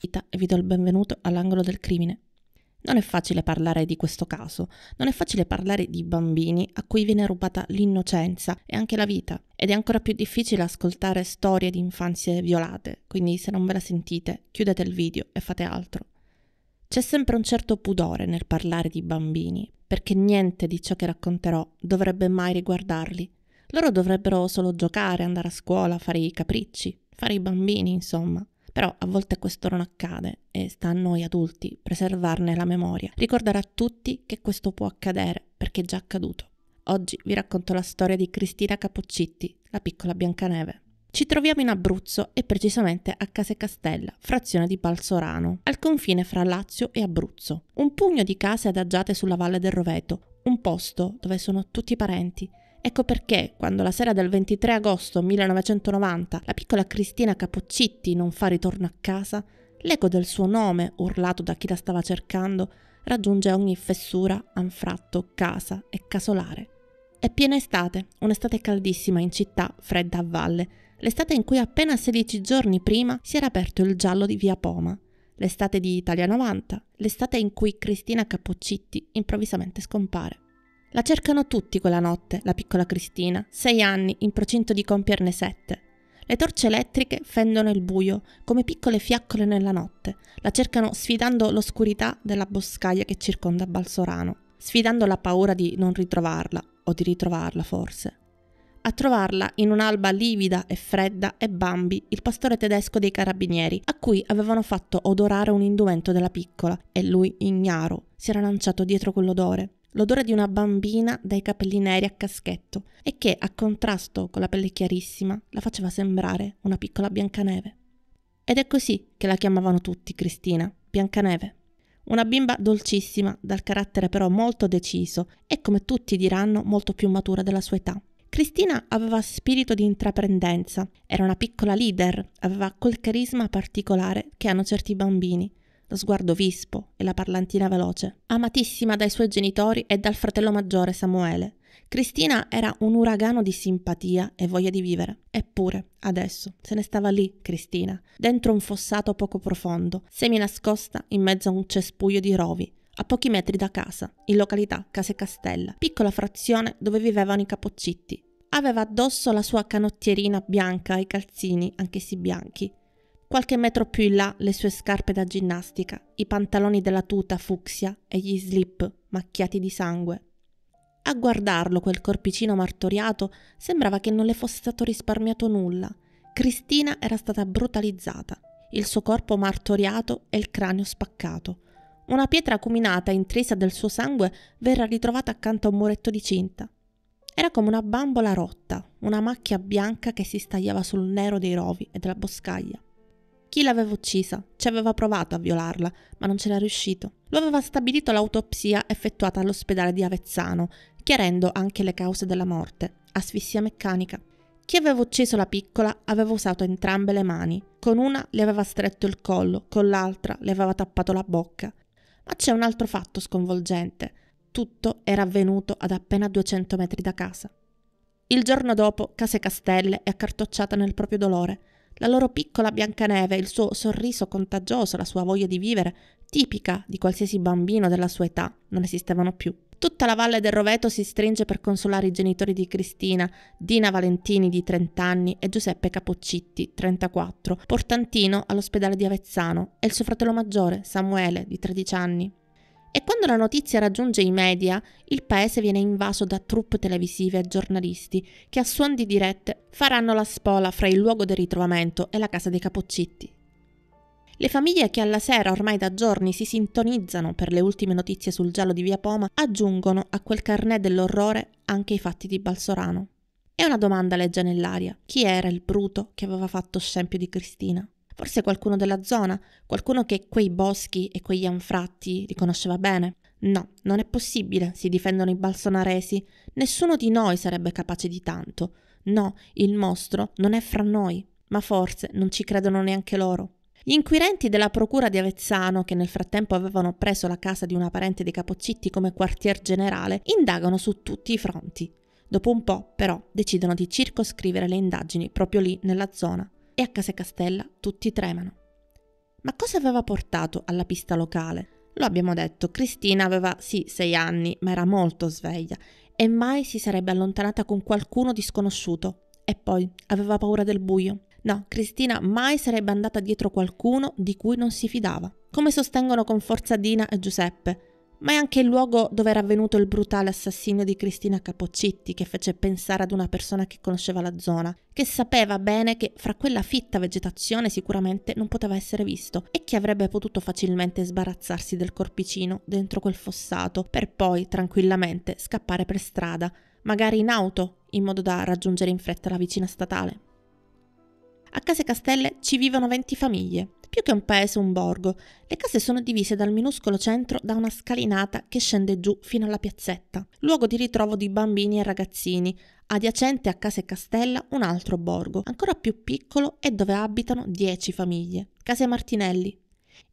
vita e vi do il benvenuto all'angolo del crimine. Non è facile parlare di questo caso, non è facile parlare di bambini a cui viene rubata l'innocenza e anche la vita, ed è ancora più difficile ascoltare storie di infanzie violate, quindi se non ve la sentite chiudete il video e fate altro. C'è sempre un certo pudore nel parlare di bambini, perché niente di ciò che racconterò dovrebbe mai riguardarli. Loro dovrebbero solo giocare, andare a scuola, fare i capricci, fare i bambini, insomma. Però a volte questo non accade e sta a noi adulti preservarne la memoria, ricordare a tutti che questo può accadere perché è già accaduto. Oggi vi racconto la storia di Cristina Capoccitti, la piccola Biancaneve. Ci troviamo in Abruzzo e precisamente a Case Castella, frazione di Balsorano, al confine fra Lazio e Abruzzo. Un pugno di case adagiate sulla valle del Roveto, un posto dove sono tutti parenti, Ecco perché, quando la sera del 23 agosto 1990 la piccola Cristina Capoccitti non fa ritorno a casa, l'eco del suo nome, urlato da chi la stava cercando, raggiunge ogni fessura, anfratto, casa e casolare. È piena estate, un'estate caldissima in città, fredda a valle, l'estate in cui appena 16 giorni prima si era aperto il giallo di via Poma, l'estate di Italia 90, l'estate in cui Cristina Capoccitti improvvisamente scompare. La cercano tutti quella notte, la piccola Cristina, sei anni, in procinto di compierne sette. Le torce elettriche fendono il buio, come piccole fiaccole nella notte. La cercano sfidando l'oscurità della boscaglia che circonda Balsorano, sfidando la paura di non ritrovarla, o di ritrovarla forse. A trovarla, in un'alba livida e fredda, è Bambi, il pastore tedesco dei carabinieri, a cui avevano fatto odorare un indumento della piccola, e lui, ignaro, si era lanciato dietro quell'odore l'odore di una bambina dai capelli neri a caschetto e che, a contrasto con la pelle chiarissima, la faceva sembrare una piccola Biancaneve. Ed è così che la chiamavano tutti Cristina, Biancaneve. Una bimba dolcissima, dal carattere però molto deciso e, come tutti diranno, molto più matura della sua età. Cristina aveva spirito di intraprendenza, era una piccola leader, aveva quel carisma particolare che hanno certi bambini lo sguardo vispo e la parlantina veloce. Amatissima dai suoi genitori e dal fratello maggiore Samuele, Cristina era un uragano di simpatia e voglia di vivere. Eppure, adesso, se ne stava lì, Cristina, dentro un fossato poco profondo, semi nascosta in mezzo a un cespuglio di rovi, a pochi metri da casa, in località Case Castella, piccola frazione dove vivevano i capoccitti, aveva addosso la sua canottierina bianca e i calzini, anch'essi bianchi, Qualche metro più in là le sue scarpe da ginnastica, i pantaloni della tuta fucsia e gli slip macchiati di sangue. A guardarlo quel corpicino martoriato sembrava che non le fosse stato risparmiato nulla. Cristina era stata brutalizzata, il suo corpo martoriato e il cranio spaccato. Una pietra acuminata intrisa del suo sangue verrà ritrovata accanto a un muretto di cinta. Era come una bambola rotta, una macchia bianca che si stagliava sul nero dei rovi e della boscaglia. Chi l'aveva uccisa? Ci aveva provato a violarla, ma non c'era riuscito. Lo aveva stabilito l'autopsia effettuata all'ospedale di Avezzano, chiarendo anche le cause della morte, asfissia meccanica. Chi aveva ucciso la piccola aveva usato entrambe le mani, con una le aveva stretto il collo, con l'altra le aveva tappato la bocca. Ma c'è un altro fatto sconvolgente. Tutto era avvenuto ad appena 200 metri da casa. Il giorno dopo, Case Castelle è accartocciata nel proprio dolore la loro piccola Biancaneve, il suo sorriso contagioso, la sua voglia di vivere, tipica di qualsiasi bambino della sua età, non esistevano più. Tutta la valle del Roveto si stringe per consolare i genitori di Cristina, Dina Valentini di 30 anni e Giuseppe Capoccitti, 34, portantino all'ospedale di Avezzano, e il suo fratello maggiore, Samuele, di 13 anni. E quando la notizia raggiunge i media, il paese viene invaso da truppe televisive e giornalisti che a suon di dirette faranno la spola fra il luogo del ritrovamento e la casa dei capoccitti. Le famiglie che alla sera ormai da giorni si sintonizzano per le ultime notizie sul giallo di Via Poma aggiungono a quel carnet dell'orrore anche i fatti di Balsorano. E una domanda legge nell'aria. Chi era il bruto che aveva fatto scempio di Cristina? Forse qualcuno della zona, qualcuno che quei boschi e quegli anfratti riconosceva bene. No, non è possibile, si difendono i balsonaresi. Nessuno di noi sarebbe capace di tanto. No, il mostro non è fra noi, ma forse non ci credono neanche loro. Gli inquirenti della procura di Avezzano, che nel frattempo avevano preso la casa di una parente dei Capoccitti come quartier generale, indagano su tutti i fronti. Dopo un po', però, decidono di circoscrivere le indagini proprio lì, nella zona e a Casa Castella tutti tremano. Ma cosa aveva portato alla pista locale? Lo abbiamo detto, Cristina aveva sì sei anni, ma era molto sveglia e mai si sarebbe allontanata con qualcuno disconosciuto. E poi aveva paura del buio. No, Cristina mai sarebbe andata dietro qualcuno di cui non si fidava. Come sostengono con forza Dina e Giuseppe, ma è anche il luogo dove era avvenuto il brutale assassinio di Cristina Capocitti che fece pensare ad una persona che conosceva la zona, che sapeva bene che fra quella fitta vegetazione sicuramente non poteva essere visto e che avrebbe potuto facilmente sbarazzarsi del corpicino dentro quel fossato per poi tranquillamente scappare per strada, magari in auto, in modo da raggiungere in fretta la vicina statale. A Case Castelle ci vivono 20 famiglie, più che un paese un borgo. Le case sono divise dal minuscolo centro da una scalinata che scende giù fino alla piazzetta, luogo di ritrovo di bambini e ragazzini, adiacente a Case Castella un altro borgo, ancora più piccolo e dove abitano 10 famiglie, Case Martinelli.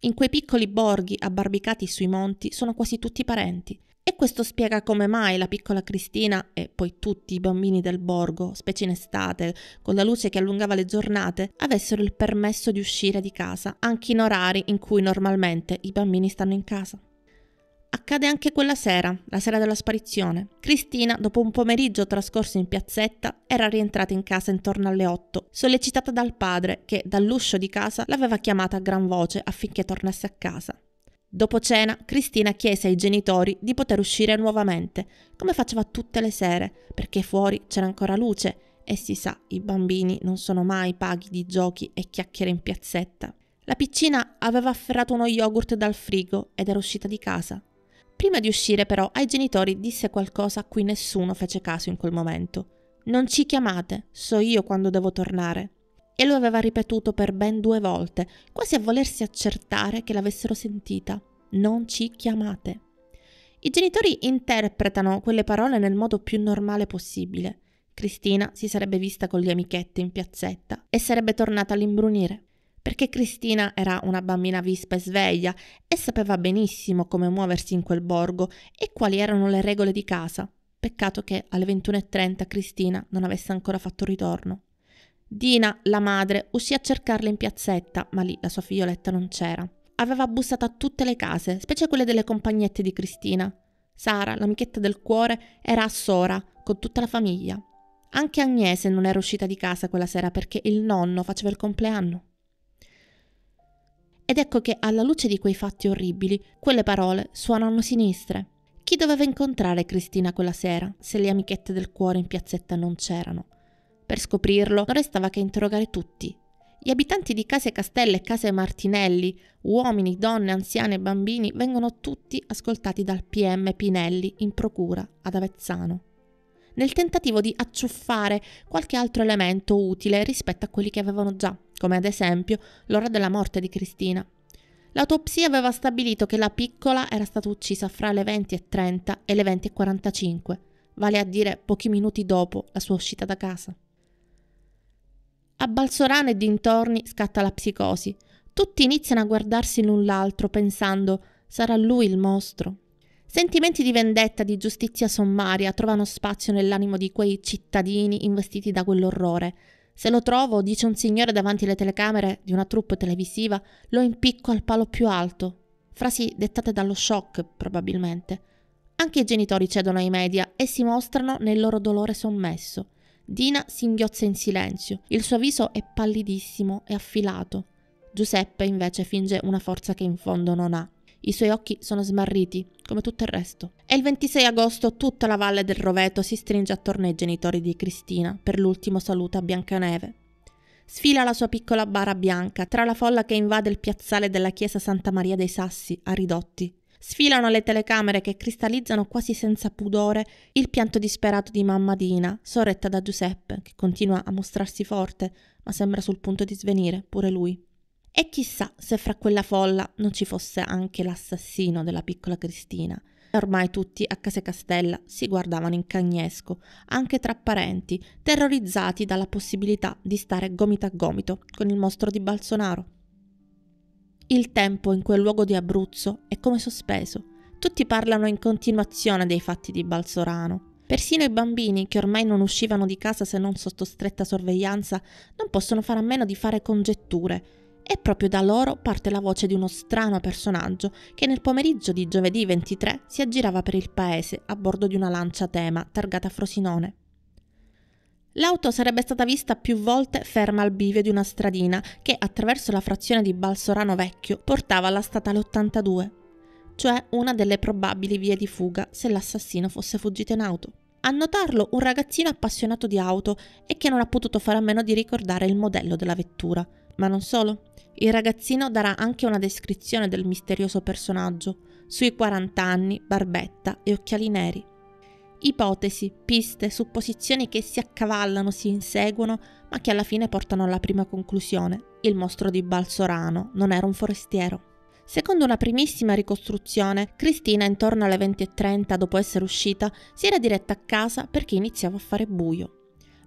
In quei piccoli borghi abbarbicati sui monti sono quasi tutti parenti, e questo spiega come mai la piccola Cristina e poi tutti i bambini del borgo, specie in estate, con la luce che allungava le giornate, avessero il permesso di uscire di casa, anche in orari in cui normalmente i bambini stanno in casa. Accade anche quella sera, la sera della sparizione. Cristina, dopo un pomeriggio trascorso in piazzetta, era rientrata in casa intorno alle 8, sollecitata dal padre che, dall'uscio di casa, l'aveva chiamata a gran voce affinché tornasse a casa. Dopo cena, Cristina chiese ai genitori di poter uscire nuovamente, come faceva tutte le sere, perché fuori c'era ancora luce e si sa, i bambini non sono mai paghi di giochi e chiacchiere in piazzetta. La piccina aveva afferrato uno yogurt dal frigo ed era uscita di casa. Prima di uscire però ai genitori disse qualcosa a cui nessuno fece caso in quel momento. Non ci chiamate, so io quando devo tornare e lo aveva ripetuto per ben due volte, quasi a volersi accertare che l'avessero sentita. Non ci chiamate. I genitori interpretano quelle parole nel modo più normale possibile. Cristina si sarebbe vista con gli amichetti in piazzetta e sarebbe tornata all'imbrunire. Perché Cristina era una bambina vispa e sveglia e sapeva benissimo come muoversi in quel borgo e quali erano le regole di casa. Peccato che alle 21.30 Cristina non avesse ancora fatto ritorno. Dina, la madre, uscì a cercarla in piazzetta, ma lì la sua figlioletta non c'era. Aveva bussato a tutte le case, specie quelle delle compagnette di Cristina. Sara, l'amichetta del cuore, era a Sora, con tutta la famiglia. Anche Agnese non era uscita di casa quella sera perché il nonno faceva il compleanno. Ed ecco che, alla luce di quei fatti orribili, quelle parole suonano sinistre. Chi doveva incontrare Cristina quella sera, se le amichette del cuore in piazzetta non c'erano? Per scoprirlo non restava che interrogare tutti. Gli abitanti di Case Castella e Case Martinelli, uomini, donne, anziani e bambini, vengono tutti ascoltati dal PM Pinelli in procura ad Avezzano, nel tentativo di acciuffare qualche altro elemento utile rispetto a quelli che avevano già, come ad esempio l'ora della morte di Cristina. L'autopsia aveva stabilito che la piccola era stata uccisa fra le 20.30 e le 20.45, vale a dire pochi minuti dopo la sua uscita da casa. A Balsorano e dintorni scatta la psicosi. Tutti iniziano a guardarsi l'un l'altro pensando sarà lui il mostro. Sentimenti di vendetta, di giustizia sommaria trovano spazio nell'animo di quei cittadini investiti da quell'orrore. Se lo trovo, dice un signore davanti alle telecamere di una troupe televisiva, lo impicco al palo più alto. Frasi dettate dallo shock, probabilmente. Anche i genitori cedono ai media e si mostrano nel loro dolore sommesso. Dina singhiozza in silenzio, il suo viso è pallidissimo e affilato. Giuseppe invece finge una forza che in fondo non ha. I suoi occhi sono smarriti, come tutto il resto. E il 26 agosto tutta la valle del Roveto si stringe attorno ai genitori di Cristina per l'ultimo saluto a Biancaneve. Sfila la sua piccola bara bianca tra la folla che invade il piazzale della chiesa Santa Maria dei Sassi a Ridotti Sfilano le telecamere che cristallizzano quasi senza pudore il pianto disperato di mamma Dina, sorretta da Giuseppe, che continua a mostrarsi forte, ma sembra sul punto di svenire pure lui. E chissà se fra quella folla non ci fosse anche l'assassino della piccola Cristina. Ormai tutti a Casa Castella si guardavano in cagnesco, anche tra parenti, terrorizzati dalla possibilità di stare gomito a gomito con il mostro di Balsonaro. Il tempo in quel luogo di Abruzzo è come sospeso. Tutti parlano in continuazione dei fatti di Balsorano. Persino i bambini, che ormai non uscivano di casa se non sotto stretta sorveglianza, non possono fare a meno di fare congetture. E proprio da loro parte la voce di uno strano personaggio che nel pomeriggio di giovedì 23 si aggirava per il paese a bordo di una lancia tema targata Frosinone. L'auto sarebbe stata vista più volte ferma al bivio di una stradina che attraverso la frazione di Balsorano Vecchio portava alla statale 82, cioè una delle probabili vie di fuga se l'assassino fosse fuggito in auto. A notarlo un ragazzino appassionato di auto e che non ha potuto fare a meno di ricordare il modello della vettura. Ma non solo, il ragazzino darà anche una descrizione del misterioso personaggio, sui 40 anni, barbetta e occhiali neri. Ipotesi, piste, supposizioni che si accavallano, si inseguono, ma che alla fine portano alla prima conclusione. Il mostro di Balsorano non era un forestiero. Secondo una primissima ricostruzione, Cristina intorno alle 20.30 dopo essere uscita si era diretta a casa perché iniziava a fare buio.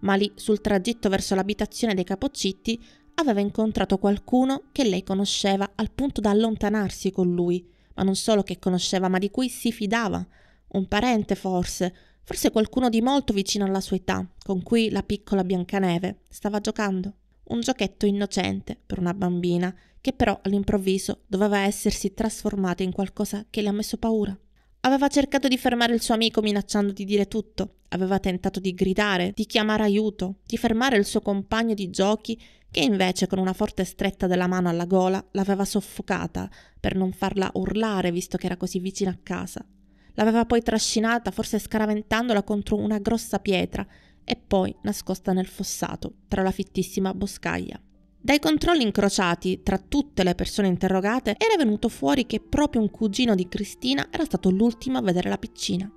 Ma lì, sul tragitto verso l'abitazione dei Capocitti, aveva incontrato qualcuno che lei conosceva al punto da allontanarsi con lui, ma non solo che conosceva, ma di cui si fidava, un parente forse, forse qualcuno di molto vicino alla sua età, con cui la piccola Biancaneve stava giocando. Un giochetto innocente per una bambina, che però all'improvviso doveva essersi trasformata in qualcosa che le ha messo paura. Aveva cercato di fermare il suo amico minacciando di dire tutto, aveva tentato di gridare, di chiamare aiuto, di fermare il suo compagno di giochi, che invece con una forte stretta della mano alla gola l'aveva soffocata per non farla urlare visto che era così vicina a casa L'aveva poi trascinata, forse scaraventandola contro una grossa pietra, e poi nascosta nel fossato, tra la fittissima boscaglia. Dai controlli incrociati tra tutte le persone interrogate era venuto fuori che proprio un cugino di Cristina era stato l'ultimo a vedere la piccina.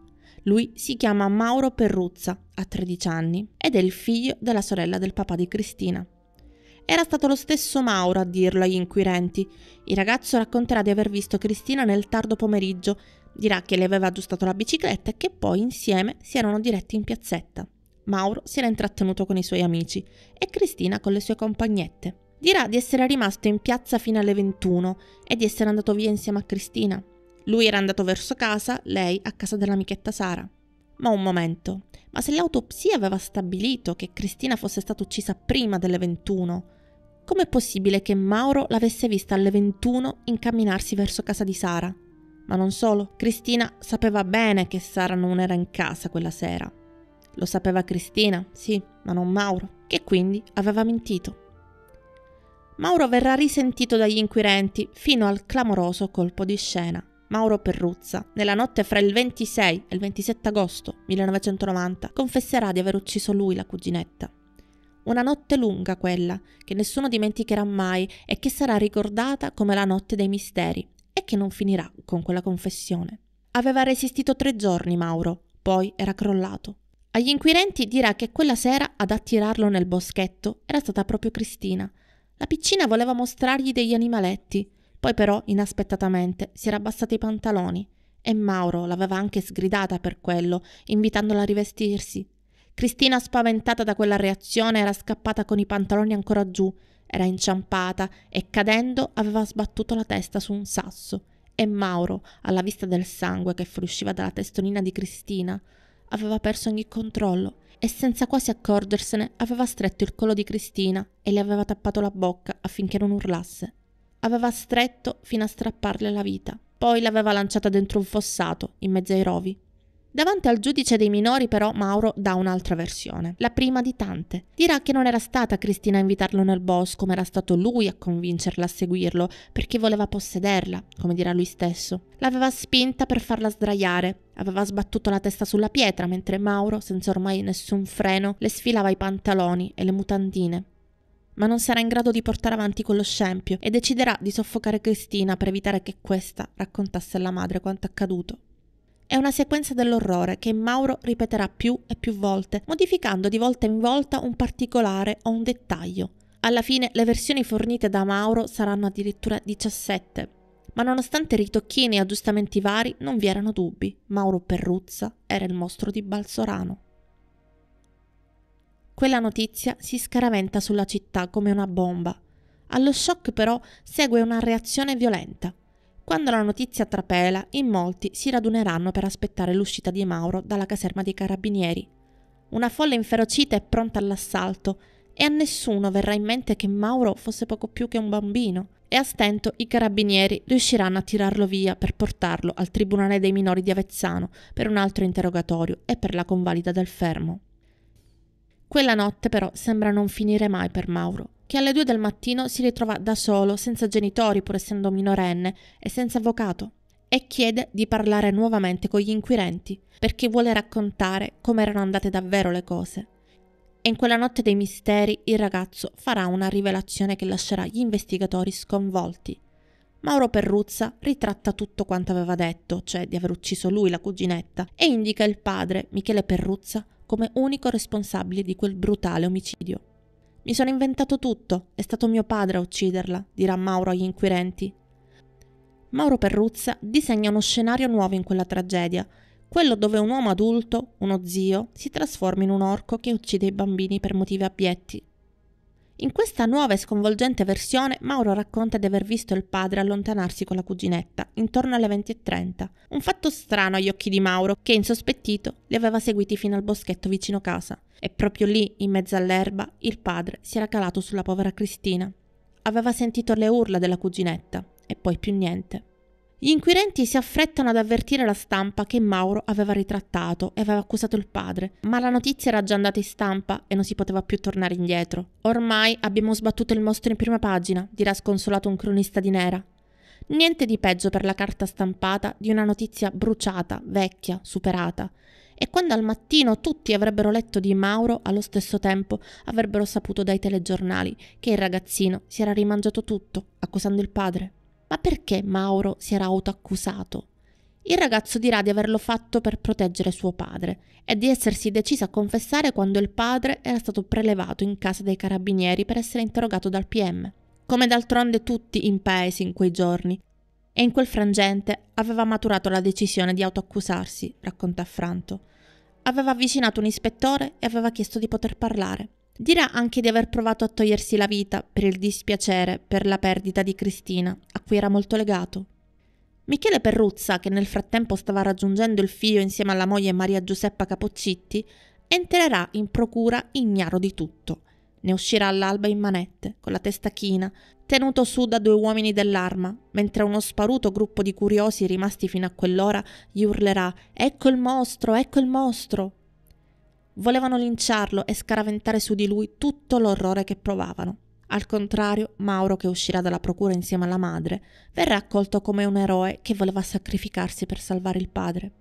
Lui si chiama Mauro Perruzza, ha 13 anni, ed è il figlio della sorella del papà di Cristina. Era stato lo stesso Mauro a dirlo agli inquirenti. Il ragazzo racconterà di aver visto Cristina nel tardo pomeriggio, Dirà che le aveva aggiustato la bicicletta e che poi insieme si erano diretti in piazzetta. Mauro si era intrattenuto con i suoi amici e Cristina con le sue compagnette. Dirà di essere rimasto in piazza fino alle 21 e di essere andato via insieme a Cristina. Lui era andato verso casa, lei a casa dell'amichetta Sara. Ma un momento, ma se l'autopsia aveva stabilito che Cristina fosse stata uccisa prima delle 21, com'è possibile che Mauro l'avesse vista alle 21 incamminarsi verso casa di Sara? Ma non solo, Cristina sapeva bene che Sara non era in casa quella sera. Lo sapeva Cristina, sì, ma non Mauro, che quindi aveva mentito. Mauro verrà risentito dagli inquirenti fino al clamoroso colpo di scena. Mauro Perruzza, nella notte fra il 26 e il 27 agosto 1990, confesserà di aver ucciso lui la cuginetta. Una notte lunga quella, che nessuno dimenticherà mai e che sarà ricordata come la notte dei misteri e che non finirà con quella confessione. Aveva resistito tre giorni Mauro, poi era crollato. Agli inquirenti dirà che quella sera ad attirarlo nel boschetto era stata proprio Cristina. La piccina voleva mostrargli degli animaletti, poi però inaspettatamente si era abbassati i pantaloni e Mauro l'aveva anche sgridata per quello, invitandola a rivestirsi. Cristina, spaventata da quella reazione, era scappata con i pantaloni ancora giù era inciampata e cadendo aveva sbattuto la testa su un sasso e Mauro, alla vista del sangue che fuoriusciva dalla testolina di Cristina, aveva perso ogni controllo e senza quasi accorgersene aveva stretto il collo di Cristina e le aveva tappato la bocca affinché non urlasse. Aveva stretto fino a strapparle la vita, poi l'aveva lanciata dentro un fossato in mezzo ai rovi. Davanti al giudice dei minori però Mauro dà un'altra versione, la prima di tante. Dirà che non era stata Cristina a invitarlo nel bosco, ma era stato lui a convincerla a seguirlo, perché voleva possederla, come dirà lui stesso. L'aveva spinta per farla sdraiare, aveva sbattuto la testa sulla pietra, mentre Mauro, senza ormai nessun freno, le sfilava i pantaloni e le mutandine ma non sarà in grado di portare avanti quello scempio e deciderà di soffocare Cristina per evitare che questa raccontasse alla madre quanto accaduto. È una sequenza dell'orrore che Mauro ripeterà più e più volte, modificando di volta in volta un particolare o un dettaglio. Alla fine le versioni fornite da Mauro saranno addirittura 17. Ma nonostante ritocchini e aggiustamenti vari, non vi erano dubbi. Mauro Perruzza era il mostro di Balsorano. Quella notizia si scaraventa sulla città come una bomba. Allo shock però segue una reazione violenta. Quando la notizia trapela, in molti si raduneranno per aspettare l'uscita di Mauro dalla caserma dei carabinieri. Una folla inferocita è pronta all'assalto e a nessuno verrà in mente che Mauro fosse poco più che un bambino e a stento i carabinieri riusciranno a tirarlo via per portarlo al Tribunale dei minori di Avezzano per un altro interrogatorio e per la convalida del fermo. Quella notte però sembra non finire mai per Mauro che alle due del mattino si ritrova da solo, senza genitori pur essendo minorenne e senza avvocato, e chiede di parlare nuovamente con gli inquirenti perché vuole raccontare come erano andate davvero le cose. E in quella notte dei misteri il ragazzo farà una rivelazione che lascerà gli investigatori sconvolti. Mauro Perruzza ritratta tutto quanto aveva detto, cioè di aver ucciso lui la cuginetta, e indica il padre, Michele Perruzza, come unico responsabile di quel brutale omicidio. Mi sono inventato tutto, è stato mio padre a ucciderla, dirà Mauro agli inquirenti. Mauro Perruzza disegna uno scenario nuovo in quella tragedia, quello dove un uomo adulto, uno zio, si trasforma in un orco che uccide i bambini per motivi abietti. In questa nuova e sconvolgente versione, Mauro racconta di aver visto il padre allontanarsi con la cuginetta, intorno alle 20.30. Un fatto strano agli occhi di Mauro, che insospettito li aveva seguiti fino al boschetto vicino casa. E proprio lì, in mezzo all'erba, il padre si era calato sulla povera Cristina. Aveva sentito le urla della cuginetta e poi più niente. Gli inquirenti si affrettano ad avvertire la stampa che Mauro aveva ritrattato e aveva accusato il padre, ma la notizia era già andata in stampa e non si poteva più tornare indietro. Ormai abbiamo sbattuto il mostro in prima pagina, dirà sconsolato un cronista di Nera. Niente di peggio per la carta stampata di una notizia bruciata, vecchia, superata. E quando al mattino tutti avrebbero letto di Mauro, allo stesso tempo avrebbero saputo dai telegiornali che il ragazzino si era rimangiato tutto, accusando il padre. Ma perché Mauro si era autoaccusato? Il ragazzo dirà di averlo fatto per proteggere suo padre e di essersi deciso a confessare quando il padre era stato prelevato in casa dei carabinieri per essere interrogato dal PM, come d'altronde tutti in paese in quei giorni. E in quel frangente aveva maturato la decisione di autoaccusarsi, racconta Franto. Aveva avvicinato un ispettore e aveva chiesto di poter parlare. Dirà anche di aver provato a togliersi la vita per il dispiacere per la perdita di Cristina, a cui era molto legato. Michele Perruzza, che nel frattempo stava raggiungendo il figlio insieme alla moglie Maria Giuseppa Capoccitti, entrerà in procura ignaro di tutto. Ne uscirà all'alba in manette, con la testa china, tenuto su da due uomini dell'arma, mentre uno sparuto gruppo di curiosi rimasti fino a quell'ora gli urlerà Ecco il mostro, ecco il mostro! Volevano linciarlo e scaraventare su di lui tutto l'orrore che provavano. Al contrario, Mauro, che uscirà dalla procura insieme alla madre, verrà accolto come un eroe che voleva sacrificarsi per salvare il padre.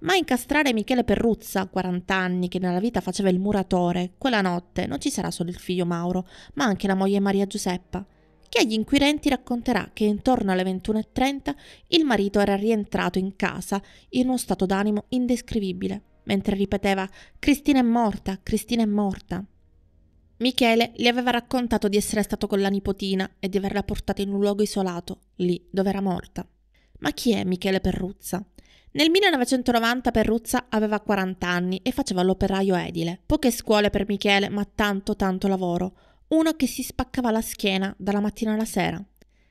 Ma incastrare Michele Perruzza, 40 anni, che nella vita faceva il muratore, quella notte non ci sarà solo il figlio Mauro, ma anche la moglie Maria Giuseppa, che agli inquirenti racconterà che intorno alle 21.30 il marito era rientrato in casa in uno stato d'animo indescrivibile mentre ripeteva Cristina è morta, Cristina è morta. Michele le aveva raccontato di essere stato con la nipotina e di averla portata in un luogo isolato, lì dove era morta. Ma chi è Michele Perruzza? Nel 1990 Perruzza aveva 40 anni e faceva l'operaio edile. Poche scuole per Michele, ma tanto tanto lavoro. Uno che si spaccava la schiena dalla mattina alla sera.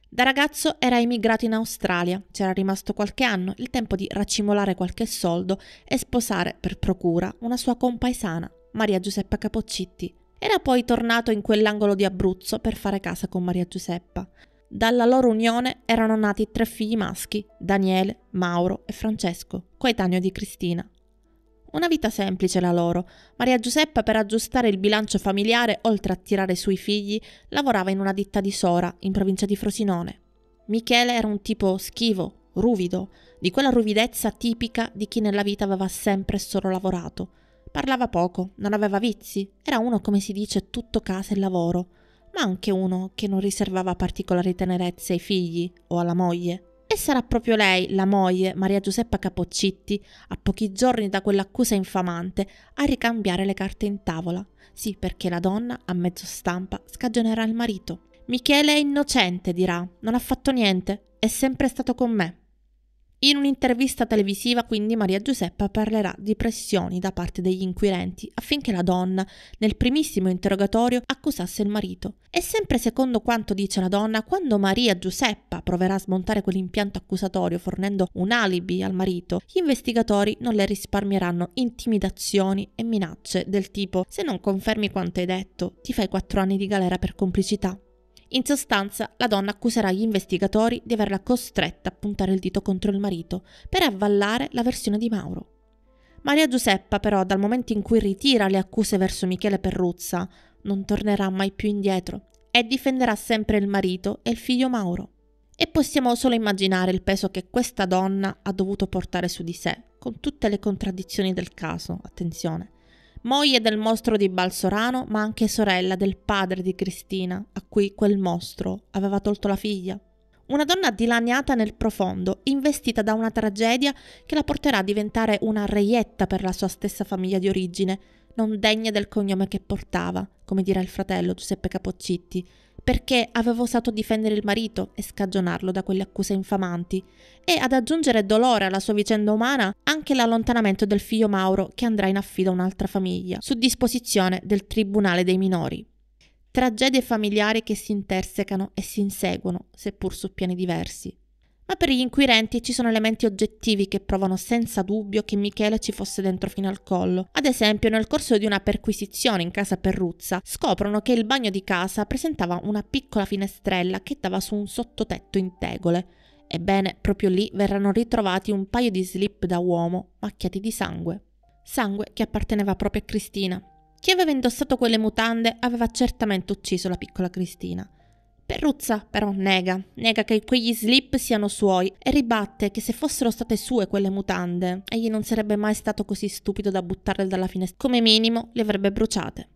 Da ragazzo era emigrato in Australia, c'era rimasto qualche anno, il tempo di raccimolare qualche soldo e sposare, per procura, una sua compaesana, Maria Giuseppa Capoccitti. Era poi tornato in quell'angolo di Abruzzo per fare casa con Maria Giuseppa. Dalla loro unione erano nati tre figli maschi, Daniele, Mauro e Francesco, coetaneo di Cristina. Una vita semplice la loro. Maria Giuseppa per aggiustare il bilancio familiare, oltre a tirare sui figli, lavorava in una ditta di Sora, in provincia di Frosinone. Michele era un tipo schivo, ruvido, di quella ruvidezza tipica di chi nella vita aveva sempre solo lavorato. Parlava poco, non aveva vizi, era uno come si dice tutto casa e lavoro, ma anche uno che non riservava particolari tenerezze ai figli o alla moglie. E sarà proprio lei, la moglie, Maria Giuseppa Capoccitti, a pochi giorni da quell'accusa infamante, a ricambiare le carte in tavola. Sì, perché la donna, a mezzo stampa, scagionerà il marito. Michele è innocente, dirà, non ha fatto niente, è sempre stato con me. In un'intervista televisiva, quindi, Maria Giuseppa parlerà di pressioni da parte degli inquirenti affinché la donna, nel primissimo interrogatorio, accusasse il marito. E sempre secondo quanto dice la donna, quando Maria Giuseppa proverà a smontare quell'impianto accusatorio fornendo un alibi al marito, gli investigatori non le risparmieranno intimidazioni e minacce del tipo: Se non confermi quanto hai detto, ti fai quattro anni di galera per complicità. In sostanza, la donna accuserà gli investigatori di averla costretta a puntare il dito contro il marito per avvallare la versione di Mauro. Maria Giuseppa, però, dal momento in cui ritira le accuse verso Michele Perruzza, non tornerà mai più indietro e difenderà sempre il marito e il figlio Mauro. E possiamo solo immaginare il peso che questa donna ha dovuto portare su di sé, con tutte le contraddizioni del caso, attenzione, moglie del mostro di Balsorano, ma anche sorella del padre di Cristina, a cui quel mostro aveva tolto la figlia. Una donna dilaniata nel profondo, investita da una tragedia che la porterà a diventare una reietta per la sua stessa famiglia di origine, non degna del cognome che portava, come dirà il fratello Giuseppe Capoccitti, perché aveva osato difendere il marito e scagionarlo da quelle accuse infamanti, e ad aggiungere dolore alla sua vicenda umana anche l'allontanamento del figlio Mauro che andrà in affido a un'altra famiglia, su disposizione del Tribunale dei Minori. Tragedie familiari che si intersecano e si inseguono, seppur su piani diversi ma per gli inquirenti ci sono elementi oggettivi che provano senza dubbio che Michele ci fosse dentro fino al collo. Ad esempio, nel corso di una perquisizione in casa Perruzza, scoprono che il bagno di casa presentava una piccola finestrella che dava su un sottotetto in tegole. Ebbene, proprio lì verranno ritrovati un paio di slip da uomo macchiati di sangue. Sangue che apparteneva proprio a Cristina. Chi aveva indossato quelle mutande aveva certamente ucciso la piccola Cristina. Perruzza però nega, nega che quegli slip siano suoi e ribatte che se fossero state sue quelle mutande, egli non sarebbe mai stato così stupido da buttarle dalla finestra, come minimo le avrebbe bruciate.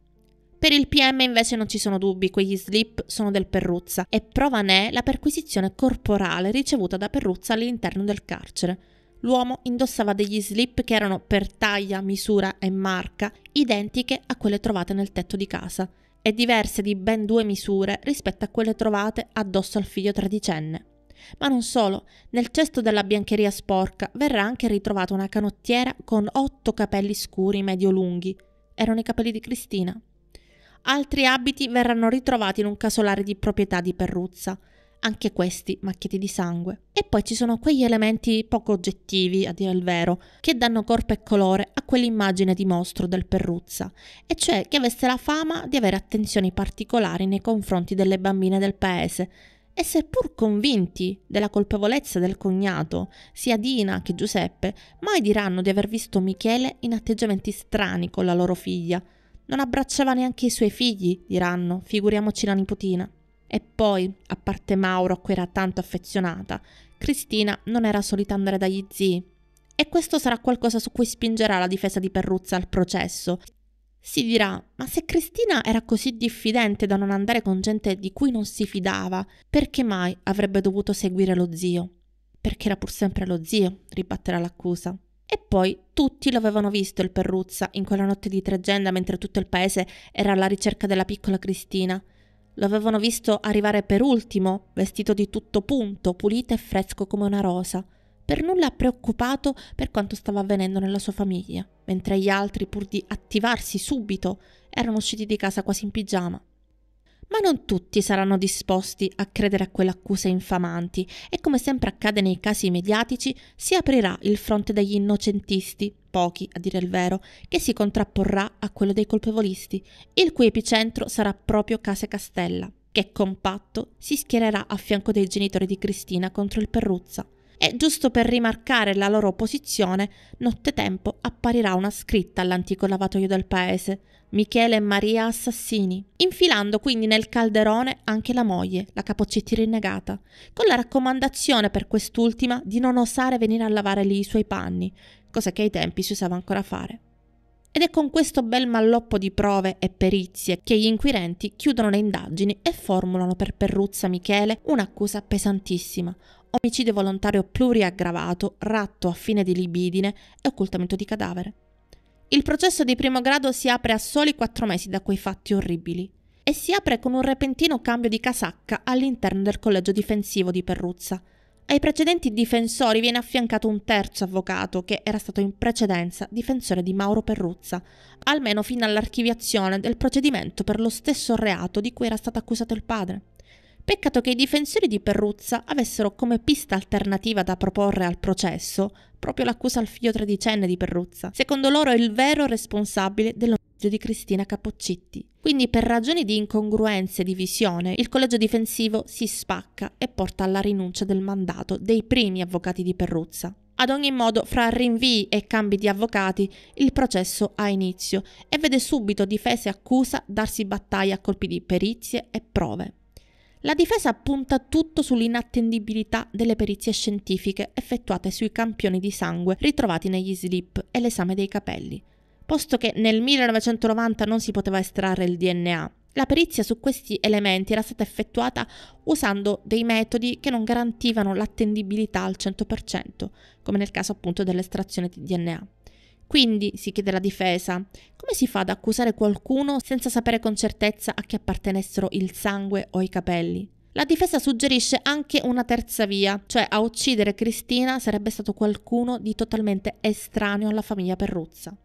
Per il PM invece non ci sono dubbi, quegli slip sono del Perruzza e prova ne è la perquisizione corporale ricevuta da Perruzza all'interno del carcere. L'uomo indossava degli slip che erano per taglia, misura e marca identiche a quelle trovate nel tetto di casa e diverse di ben due misure rispetto a quelle trovate addosso al figlio tredicenne. Ma non solo, nel cesto della biancheria sporca verrà anche ritrovata una canottiera con otto capelli scuri medio lunghi. Erano i capelli di Cristina. Altri abiti verranno ritrovati in un casolare di proprietà di Perruzza, anche questi macchietti di sangue. E poi ci sono quegli elementi poco oggettivi, a dire il vero, che danno corpo e colore a quell'immagine di mostro del Perruzza, e cioè che avesse la fama di avere attenzioni particolari nei confronti delle bambine del paese, e seppur convinti della colpevolezza del cognato, sia Dina che Giuseppe mai diranno di aver visto Michele in atteggiamenti strani con la loro figlia. Non abbracciava neanche i suoi figli, diranno, figuriamoci la nipotina. E poi, a parte Mauro a cui era tanto affezionata, Cristina non era solita andare dagli zii. E questo sarà qualcosa su cui spingerà la difesa di Perruzza al processo. Si dirà, ma se Cristina era così diffidente da non andare con gente di cui non si fidava, perché mai avrebbe dovuto seguire lo zio? Perché era pur sempre lo zio, ribatterà l'accusa. E poi tutti lo avevano visto il Perruzza in quella notte di tregenda mentre tutto il paese era alla ricerca della piccola Cristina. Lo avevano visto arrivare per ultimo, vestito di tutto punto, pulito e fresco come una rosa, per nulla preoccupato per quanto stava avvenendo nella sua famiglia, mentre gli altri, pur di attivarsi subito, erano usciti di casa quasi in pigiama. Ma non tutti saranno disposti a credere a quelle accuse infamanti e come sempre accade nei casi mediatici si aprirà il fronte degli innocentisti, pochi a dire il vero, che si contrapporrà a quello dei colpevolisti, il cui epicentro sarà proprio Case Castella, che compatto si schiererà a fianco dei genitori di Cristina contro il Perruzza e giusto per rimarcare la loro posizione, nottetempo apparirà una scritta all'antico lavatoio del paese, Michele e Maria Assassini, infilando quindi nel calderone anche la moglie, la capoccetti rinnegata, con la raccomandazione per quest'ultima di non osare venire a lavare lì i suoi panni, cosa che ai tempi si usava ancora fare. Ed è con questo bel malloppo di prove e perizie che gli inquirenti chiudono le indagini e formulano per Perruzza Michele un'accusa pesantissima, omicidio volontario pluriaggravato, ratto a fine di libidine e occultamento di cadavere. Il processo di primo grado si apre a soli quattro mesi da quei fatti orribili e si apre con un repentino cambio di casacca all'interno del collegio difensivo di Perruzza. Ai precedenti difensori viene affiancato un terzo avvocato che era stato in precedenza difensore di Mauro Perruzza, almeno fino all'archiviazione del procedimento per lo stesso reato di cui era stato accusato il padre. Peccato che i difensori di Perruzza avessero come pista alternativa da proporre al processo proprio l'accusa al figlio tredicenne di Perruzza. Secondo loro è il vero responsabile dell'omicidio di Cristina Capoccitti. Quindi per ragioni di incongruenze e divisione il collegio difensivo si spacca e porta alla rinuncia del mandato dei primi avvocati di Perruzza. Ad ogni modo, fra rinvii e cambi di avvocati, il processo ha inizio e vede subito difesa e accusa darsi battaglia a colpi di perizie e prove. La difesa punta tutto sull'inattendibilità delle perizie scientifiche effettuate sui campioni di sangue ritrovati negli slip e l'esame dei capelli. Posto che nel 1990 non si poteva estrarre il DNA, la perizia su questi elementi era stata effettuata usando dei metodi che non garantivano l'attendibilità al 100%, come nel caso appunto dell'estrazione di DNA. Quindi, si chiede la difesa, come si fa ad accusare qualcuno senza sapere con certezza a chi appartenessero il sangue o i capelli? La difesa suggerisce anche una terza via, cioè a uccidere Cristina sarebbe stato qualcuno di totalmente estraneo alla famiglia Perruzza.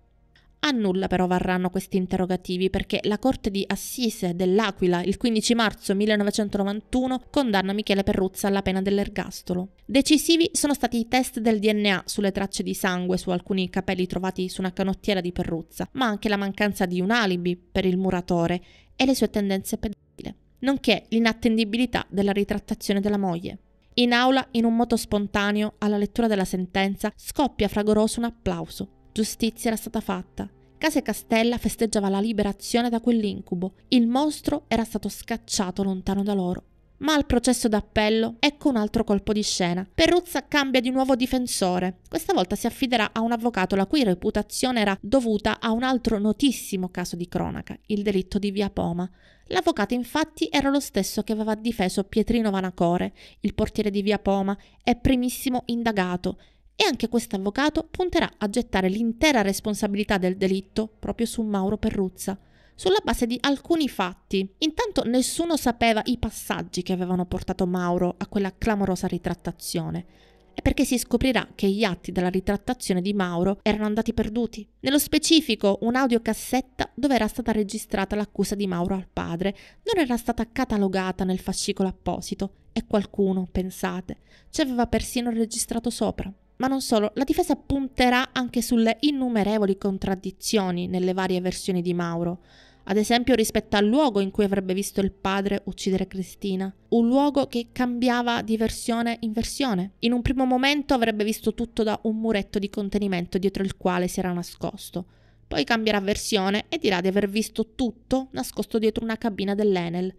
A nulla però varranno questi interrogativi perché la Corte di Assise dell'Aquila il 15 marzo 1991 condanna Michele Perruzza alla pena dell'ergastolo. Decisivi sono stati i test del DNA sulle tracce di sangue su alcuni capelli trovati su una canottiera di Perruzza, ma anche la mancanza di un alibi per il muratore e le sue tendenze pedofile, nonché l'inattendibilità della ritrattazione della moglie. In aula, in un moto spontaneo, alla lettura della sentenza, scoppia fragoroso un applauso Giustizia era stata fatta. Casa e Castella festeggiava la liberazione da quell'incubo. Il mostro era stato scacciato lontano da loro. Ma al processo d'appello ecco un altro colpo di scena. Perruzza cambia di nuovo difensore. Questa volta si affiderà a un avvocato la cui reputazione era dovuta a un altro notissimo caso di cronaca, il delitto di Via Poma. L'avvocato infatti era lo stesso che aveva difeso Pietrino Vanacore, il portiere di Via Poma e primissimo indagato, e anche questo avvocato punterà a gettare l'intera responsabilità del delitto proprio su Mauro Perruzza, sulla base di alcuni fatti. Intanto nessuno sapeva i passaggi che avevano portato Mauro a quella clamorosa ritrattazione. È perché si scoprirà che gli atti della ritrattazione di Mauro erano andati perduti. Nello specifico, un'audiocassetta dove era stata registrata l'accusa di Mauro al padre non era stata catalogata nel fascicolo apposito e qualcuno, pensate, ci aveva persino registrato sopra ma non solo, la difesa punterà anche sulle innumerevoli contraddizioni nelle varie versioni di Mauro, ad esempio rispetto al luogo in cui avrebbe visto il padre uccidere Cristina, un luogo che cambiava di versione in versione. In un primo momento avrebbe visto tutto da un muretto di contenimento dietro il quale si era nascosto, poi cambierà versione e dirà di aver visto tutto nascosto dietro una cabina dell'Enel.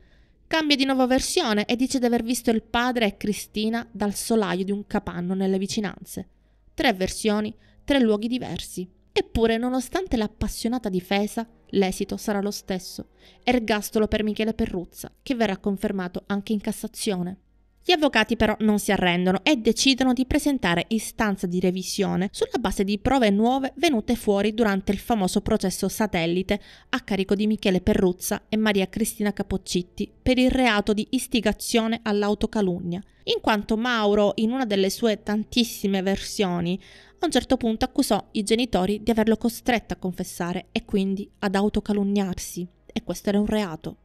Cambia di nuovo versione e dice di aver visto il padre e Cristina dal solaio di un capanno nelle vicinanze. Tre versioni, tre luoghi diversi. Eppure, nonostante l'appassionata difesa, l'esito sarà lo stesso. Ergastolo per Michele Perruzza, che verrà confermato anche in Cassazione. Gli avvocati però non si arrendono e decidono di presentare istanza di revisione sulla base di prove nuove venute fuori durante il famoso processo satellite a carico di Michele Perruzza e Maria Cristina Capoccitti per il reato di istigazione all'autocalunnia, in quanto Mauro, in una delle sue tantissime versioni, a un certo punto accusò i genitori di averlo costretto a confessare e quindi ad autocalunniarsi, e questo era un reato.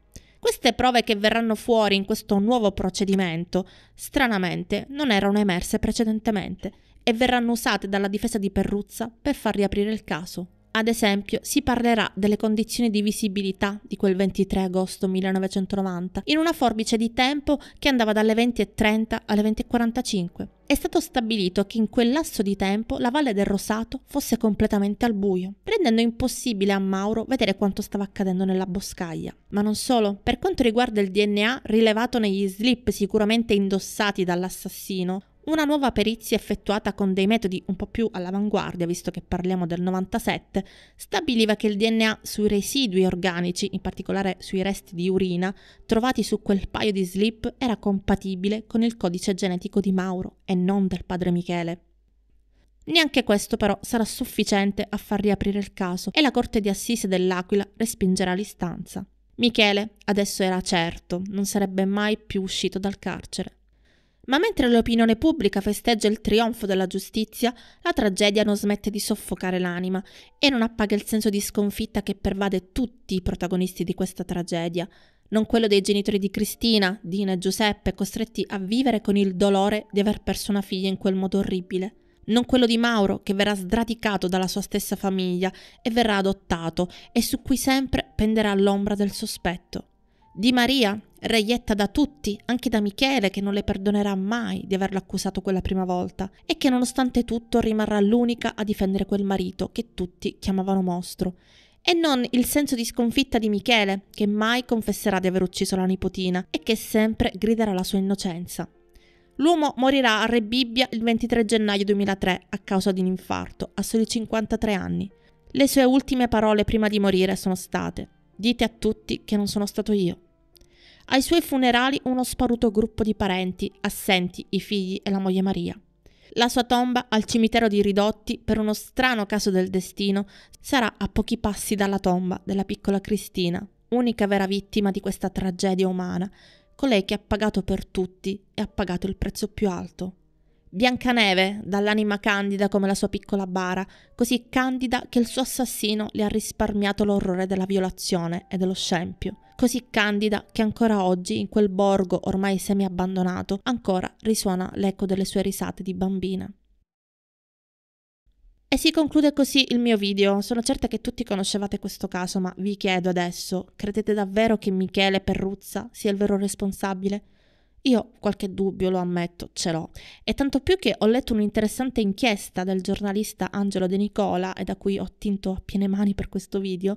Queste prove che verranno fuori in questo nuovo procedimento, stranamente, non erano emerse precedentemente e verranno usate dalla difesa di Perruzza per far riaprire il caso. Ad esempio, si parlerà delle condizioni di visibilità di quel 23 agosto 1990 in una forbice di tempo che andava dalle 20.30 alle 20.45. È stato stabilito che in quel lasso di tempo la Valle del Rosato fosse completamente al buio, rendendo impossibile a Mauro vedere quanto stava accadendo nella boscaglia. Ma non solo, per quanto riguarda il DNA rilevato negli slip sicuramente indossati dall'assassino, una nuova perizia effettuata con dei metodi un po' più all'avanguardia, visto che parliamo del 97, stabiliva che il DNA sui residui organici, in particolare sui resti di urina, trovati su quel paio di slip era compatibile con il codice genetico di Mauro e non del padre Michele. Neanche questo però sarà sufficiente a far riaprire il caso e la Corte di Assise dell'Aquila respingerà l'istanza. Michele adesso era certo, non sarebbe mai più uscito dal carcere. Ma mentre l'opinione pubblica festeggia il trionfo della giustizia, la tragedia non smette di soffocare l'anima e non appaga il senso di sconfitta che pervade tutti i protagonisti di questa tragedia, non quello dei genitori di Cristina, Dina e Giuseppe, costretti a vivere con il dolore di aver perso una figlia in quel modo orribile, non quello di Mauro, che verrà sradicato dalla sua stessa famiglia e verrà adottato e su cui sempre penderà l'ombra del sospetto. Di Maria, reietta da tutti, anche da Michele che non le perdonerà mai di averlo accusato quella prima volta e che nonostante tutto rimarrà l'unica a difendere quel marito che tutti chiamavano mostro. E non il senso di sconfitta di Michele, che mai confesserà di aver ucciso la nipotina e che sempre griderà la sua innocenza. L'uomo morirà a Re Bibbia il 23 gennaio 2003 a causa di un infarto, a soli 53 anni. Le sue ultime parole prima di morire sono state Dite a tutti che non sono stato io. Ai suoi funerali uno sparuto gruppo di parenti, assenti i figli e la moglie Maria. La sua tomba al cimitero di Ridotti, per uno strano caso del destino, sarà a pochi passi dalla tomba della piccola Cristina, unica vera vittima di questa tragedia umana, colei che ha pagato per tutti e ha pagato il prezzo più alto. Biancaneve dall'anima candida come la sua piccola bara, così candida che il suo assassino le ha risparmiato l'orrore della violazione e dello scempio, così candida che ancora oggi in quel borgo ormai semi-abbandonato ancora risuona l'eco delle sue risate di bambina. E si conclude così il mio video. Sono certa che tutti conoscevate questo caso, ma vi chiedo adesso, credete davvero che Michele Perruzza sia il vero responsabile? Io qualche dubbio, lo ammetto, ce l'ho. E tanto più che ho letto un'interessante inchiesta del giornalista Angelo De Nicola, e da cui ho tinto a piene mani per questo video,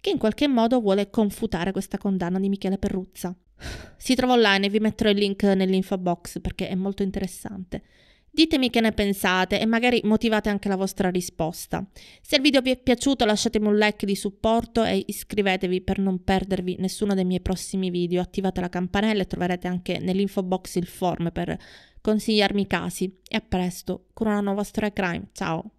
che in qualche modo vuole confutare questa condanna di Michele Perruzza. Si trova online, e vi metterò il link nell'info box perché è molto interessante. Ditemi che ne pensate e magari motivate anche la vostra risposta. Se il video vi è piaciuto lasciatemi un like di supporto e iscrivetevi per non perdervi nessuno dei miei prossimi video. Attivate la campanella e troverete anche nell'info box il form per consigliarmi i casi. E a presto con una nuova storia crime. Ciao!